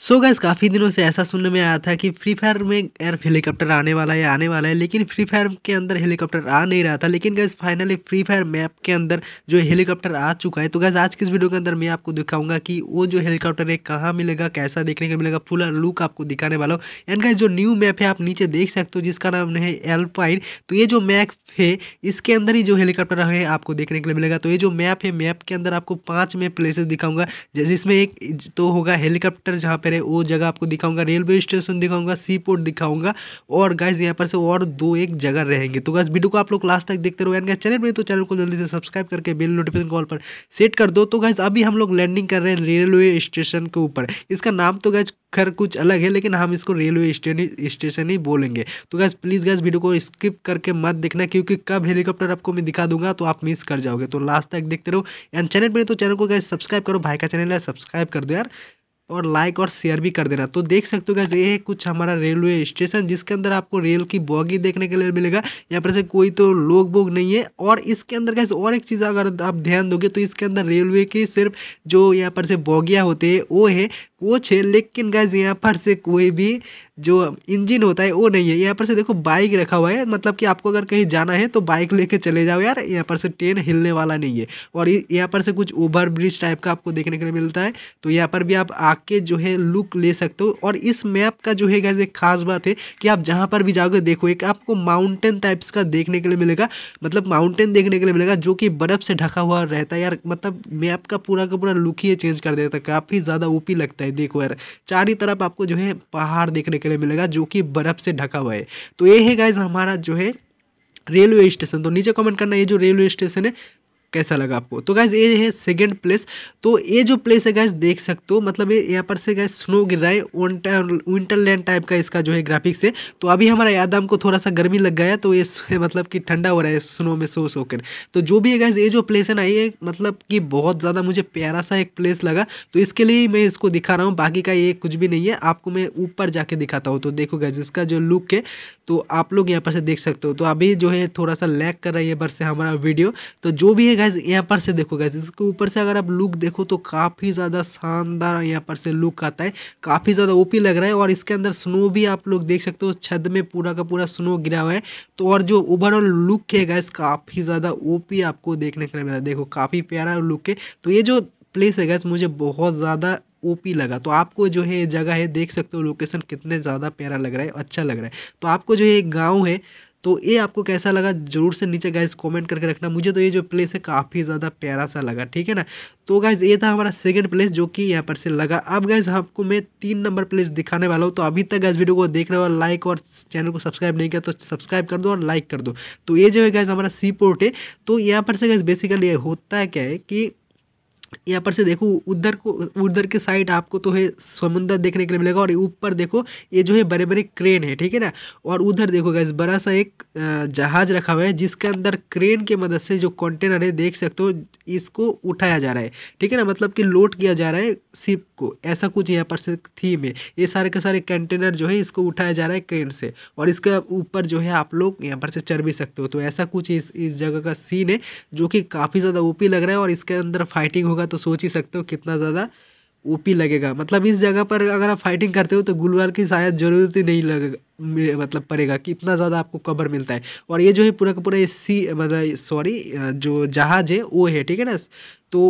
सो so gas काफ़ी दिनों से ऐसा सुनने में आया था कि फ्री फायर में एयर हेलीकॉप्टर आने वाला है आने वाला है लेकिन फ्री फायर के अंदर हेलीकॉप्टर आ नहीं रहा था लेकिन guys finally free fire map के अंदर जो हेलीकॉप्टर आ चुका है तो गैस आज के इस वीडियो के अंदर मैं आपको दिखाऊंगा कि वो जो हेलीकॉप्टर है कहाँ मिलेगा कैसा देखने को मिलेगा पूरा लुक आपको दिखाने वाला हो एंड गैस जो न्यू मैप है आप नीचे देख सकते हो जिसका नाम है एल्पाइन तो ये जो मैप है इसके अंदर ही जो हेलीकॉप्टर है आपको देखने के लिए मिलेगा तो ये जो मैप है मैप के अंदर आपको पाँच मैप प्लेसेस दिखाऊंगा जैसे इसमें एक तो होगा हेलीकॉप्टर जहाँ पर है वो जगह आपको दिखाऊंगा रेलवे स्टेशन दिखाऊंगा सी पोर्ट दिखाऊंगा और गाइज यहाँ पर से और दो एक जगह रहेंगे तो गाइज वीडियो को आप लोग लास्ट तक देखते रहो एंड चैनल पर तो चैनल को जल्दी से सब्सक्राइब करके बिल नोटिफिकेशन कॉल पर सेट कर दो तो गाइज अभी हम लोग लैंडिंग कर रहे हैं रेलवे स्टेशन के ऊपर इसका नाम तो गाइज खर कुछ अलग है लेकिन हम इसको रेलवे स्टेशन ही बोलेंगे तो गैस प्लीज़ गैस वीडियो को स्किप करके मत देखना क्योंकि कब हेलीकॉप्टर आपको मैं दिखा दूंगा तो आप मिस कर जाओगे तो लास्ट तक देखते रहो एंड चैनल पर तो चैनल को गैस सब्सक्राइब करो भाई का चैनल है सब्सक्राइब कर दो यार और लाइक और शेयर भी कर देना तो देख सकते हो ये है कुछ हमारा रेलवे स्टेशन जिसके अंदर आपको रेल की बॉगी देखने के लिए मिलेगा यहाँ पर से कोई तो लोग बोग नहीं है और इसके अंदर गैस और एक चीज़ अगर आप ध्यान दोगे तो इसके अंदर रेलवे के सिर्फ जो यहाँ पर से बॉगियाँ होते हैं वो है कोच है लेकिन गैस यहाँ पर से कोई भी जो इंजन होता है वो नहीं है यहाँ पर से देखो बाइक रखा हुआ है मतलब कि आपको अगर कहीं जाना है तो बाइक लेके चले जाओ यार यहाँ पर से ट्रेन हिलने वाला नहीं है और यहाँ पर से कुछ ओवर ब्रिज टाइप का आपको देखने के लिए मिलता है तो यहाँ पर भी आप आके जो है लुक ले सकते हो और इस मैप का जो है गैस एक खास बात है कि आप जहाँ पर भी जाओगे देखो एक आपको माउंटेन टाइप्स का देखने के लिए मिलेगा मतलब माउंटेन देखने के लिए मिलेगा जो कि बर्फ़ से ढका हुआ रहता है यार मतलब मैप का पूरा का पूरा लुक ही चेंज कर देता है काफ़ी ज़्यादा ओपी लगता है देखो यार ही तरफ आपको जो है पहाड़ देखने के लिए मिलेगा जो कि बर्फ़ से ढका हुआ है तो ये है गाइज हमारा जो है रेलवे स्टेशन तो नीचे कमेंट करना ये जो रेलवे स्टेशन है कैसा लगा आपको तो गैस ये है सेकेंड प्लेस तो ये जो प्लेस है गैस देख सकते हो मतलब ये यहाँ पर से गैस स्नो गिर रहा है विंटरलैंड टाइप का इसका जो है ग्राफिक्स है तो अभी हमारा यादम को थोड़ा सा गर्मी लग गया तो ये मतलब कि ठंडा हो रहा है स्नो में सो सो कर तो जो भी है गैस ये जो प्लेस है ना ये मतलब कि बहुत ज़्यादा मुझे प्यारा सा एक प्लेस लगा तो इसके लिए मैं इसको दिखा रहा हूँ बाकी का ये कुछ भी नहीं है आपको मैं ऊपर जाके दिखाता हूँ तो देखो गैस इसका जो लुक है तो आप लोग यहाँ पर से देख सकते हो तो अभी जो है थोड़ा सा लैक कर रहा है बर पर से हमारा वीडियो तो जो भी है गैस यहाँ पर से देखो गैस इसके ऊपर से अगर आप लुक देखो तो काफ़ी ज़्यादा शानदार यहाँ पर से लुक आता है काफ़ी ज़्यादा ओपी लग रहा है और इसके अंदर स्नो भी आप लोग देख सकते हो छत में पूरा का पूरा स्नो गिरा हुआ है तो और जो ओवरऑल लुक है गैस काफ़ी ज़्यादा ओपी आपको देखने को मिला देखो काफ़ी प्यारा लुक है तो ये जो प्लेस है गैस मुझे बहुत ज़्यादा ओपी लगा तो आपको जो है ये जगह है देख सकते हो लोकेशन कितने ज़्यादा प्यारा लग रहा है अच्छा लग रहा है तो आपको जो ये गाँव है तो ये आपको कैसा लगा जरूर से नीचे गाइज कमेंट करके रखना मुझे तो ये जो प्लेस है काफ़ी ज़्यादा प्यारा सा लगा ठीक है ना तो गाइज ये था हमारा सेकंड प्लेस जो कि यहाँ पर से लगा अब गाइज आपको मैं तीन नंबर प्लेस दिखाने वाला हूँ तो अभी तक गाइज वीडियो को देख रहे हो लाइक और चैनल को सब्सक्राइब नहीं किया तो सब्सक्राइब कर दो और लाइक कर दो तो ये जो है गाइज हमारा सी पोर्ट है तो यहाँ पर से गाइज बेसिकली होता है क्या है कि यहाँ पर से देखो उधर को उधर के साइड आपको तो है समुंदर देखने के लिए मिलेगा और ऊपर देखो ये जो है बड़े बड़े क्रेन है ठीक है ना और उधर देखो इस बड़ा सा एक जहाज रखा हुआ है जिसके अंदर क्रेन के मदद से जो कंटेनर है देख सकते हो इसको उठाया जा रहा है ठीक है ना मतलब कि लोड किया जा रहा है शिप को ऐसा कुछ यहाँ पर से थीम है ये सारे के सारे कंटेनर जो है इसको उठाया जा रहा है क्रेन से और इसके ऊपर जो है आप लोग यहाँ पर से चढ़ भी सकते हो तो ऐसा कुछ इस इस जगह का सीन है जो कि काफ़ी ज़्यादा ओपी लग रहा है और इसके अंदर फाइटिंग होगा होगा तो सोच ही सकते हो कितना ज़्यादा ओपी लगेगा मतलब इस जगह पर अगर आप फाइटिंग करते हो तो गुलवार की शायद ज़रूरत ही नहीं लगेगा मतलब पड़ेगा कि इतना ज़्यादा आपको कवर मिलता है और ये जो है पूरा का पूरा ये सी मतलब सॉरी जो जहाज़ है वो है ठीक है ना तो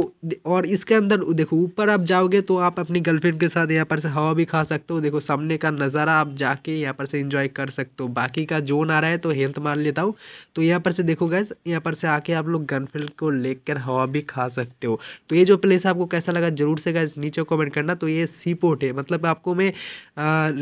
और इसके अंदर देखो ऊपर आप जाओगे तो आप अपनी गर्लफ्रेंड के साथ यहाँ पर से हवा भी खा सकते हो देखो सामने का नज़ारा आप जाके यहाँ पर से इंजॉय कर सकते हो बाकी का जोन आ रहा है तो हेल्थ मार लेता हूँ तो यहाँ पर से देखो गैस यहाँ पर से आके आप लोग गर्लफ्रेंड को लेकर हवा भी खा सकते हो तो ये जो प्लेस आपको कैसा लगा जरूर से गैस नीचे कॉमेंट करना तो ये सी पोर्ट है मतलब आपको मैं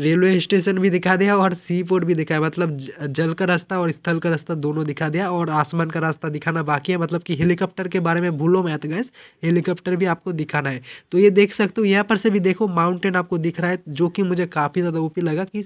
रेलवे स्टेशन भी दिखा दिया और बार सी पोर्ट भी दिखाया मतलब जल का रास्ता और स्थल का रास्ता दोनों दिखा दिया और आसमान का रास्ता दिखाना बाकी है मतलब कि हेलीकॉप्टर के बारे में भूलो मैथ गैस हेलीकॉप्टर भी आपको दिखाना है तो ये देख सकते हो यहाँ पर से भी देखो माउंटेन आपको दिख रहा है जो कि मुझे काफ़ी ज़्यादा ओपी लगा कि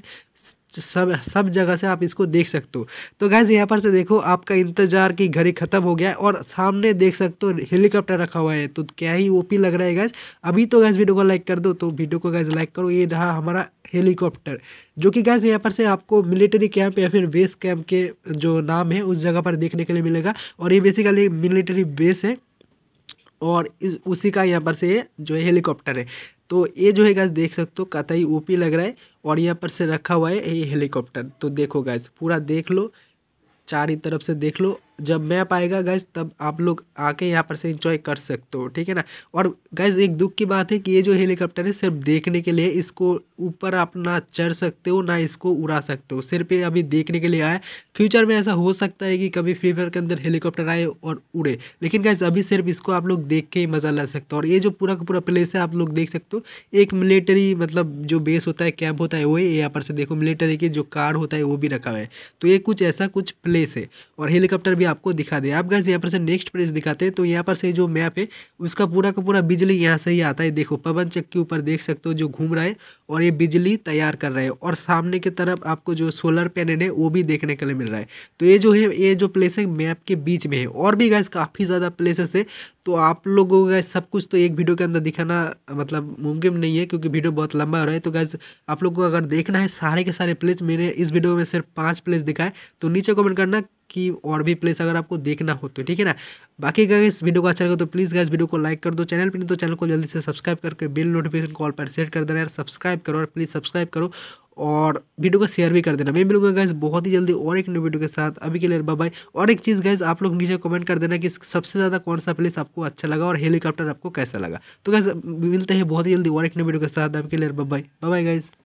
सब सब जगह से आप इसको देख सकते हो तो गैस यहाँ पर से देखो आपका इंतजार की घड़ी ख़त्म हो गया है और सामने देख सकते हो हेलीकॉप्टर रखा हुआ है तो क्या ही ओपी लग रहा है गैस अभी तो गैस वीडियो को लाइक कर दो तो वीडियो को गैस लाइक करो ये रहा हमारा हेलीकॉप्टर जो कि गैस यहाँ पर से आपको मिलिट्री कैंप या फिर बेस कैंप के जो नाम है उस जगह पर देखने के लिए मिलेगा और ये बेसिकली मिलिट्री बेस है और इस उसी का यहाँ पर से जो है हेलीकॉप्टर है तो ये जो है गैस देख सकते हो कतई ओपी लग रहा है और यहाँ पर से रखा हुआ है ये हेलीकॉप्टर तो देखो गैस पूरा देख लो चार ही तरफ से देख लो जब मैप आएगा गैस तब आप लोग आके यहाँ पर से इंजॉय कर सकते हो ठीक है ना और गैस एक दुख की बात है कि ये जो हेलीकॉप्टर है सिर्फ देखने के लिए इसको ऊपर आप ना चढ़ सकते हो ना इसको उड़ा सकते हो सिर्फ ये अभी देखने के लिए आया फ्यूचर में ऐसा हो सकता है कि कभी फ्री फायर के अंदर हेलीकॉप्टर आए और उड़े लेकिन गैस अभी सिर्फ इसको आप लोग देख के ही मज़ा ला सकते हो और ये जो पूरा का पूरा प्लेस है आप लोग देख सकते हो एक मिलिट्री मतलब जो बेस होता है कैंप होता है वो यहाँ पर से देखो मिलिट्री की जो कार होता है वो भी रखा हुआ है तो ये कुछ ऐसा कुछ प्लेस है और हेलीकॉप्टर भी आपको दिखा दे आप गैस यहाँ पर से नेक्स्ट प्रेस दिखाते हैं तो यहाँ पर से जो मैप है उसका पूरा का पूरा बिजली यहाँ से ही आता है देखो पवन चक्की ऊपर देख सकते हो जो घूम रहा है और ये बिजली तैयार कर रहे हैं और सामने की तरफ आपको जो सोलर पैनल है वो भी देखने के लिए मिल रहा है तो ये जो है ये जो प्लेस है मैप के बीच में है और भी गैस काफ़ी ज़्यादा प्लेसेस है तो आप लोगों का सब कुछ तो एक वीडियो के अंदर दिखाना मतलब मुमकिन नहीं है क्योंकि वीडियो बहुत लंबा हो रहा है तो गैस आप लोग को अगर देखना है सारे के सारे प्लेस मैंने इस वीडियो में सिर्फ पाँच प्लेस दिखाए तो नीचे कमेंट करना कि और भी प्लेस अगर आपको देखना हो तो ठीक है ना बाकी इस वीडियो को अच्छा लगे तो प्लीज़ गैस वीडियो को लाइक कर दो चैनल पर नहीं तो चैनल को जल्दी से सब्सक्राइब करके बिल नोटिफिकेशन कॉल पर सेट कर देना यार सब्सक्राइब सब्सक्राइब करो और प्लीज़ सब्सक्राइब करो और वीडियो को शेयर भी कर देना मैं मिलूंगा गैस बहुत ही जल्दी और एक नई वीडियो के साथ अभी के लिए बाय बाय और एक चीज़ गैस आप लोग नीचे कमेंट कर देना कि सबसे ज़्यादा कौन सा प्लेस आपको अच्छा लगा और हेलीकॉप्टर आपको कैसा लगा तो गैस मिलते हैं बहुत ही जल्दी और एक नई वीडियो के साथ अभी के लिए बाय बाय बाय गैस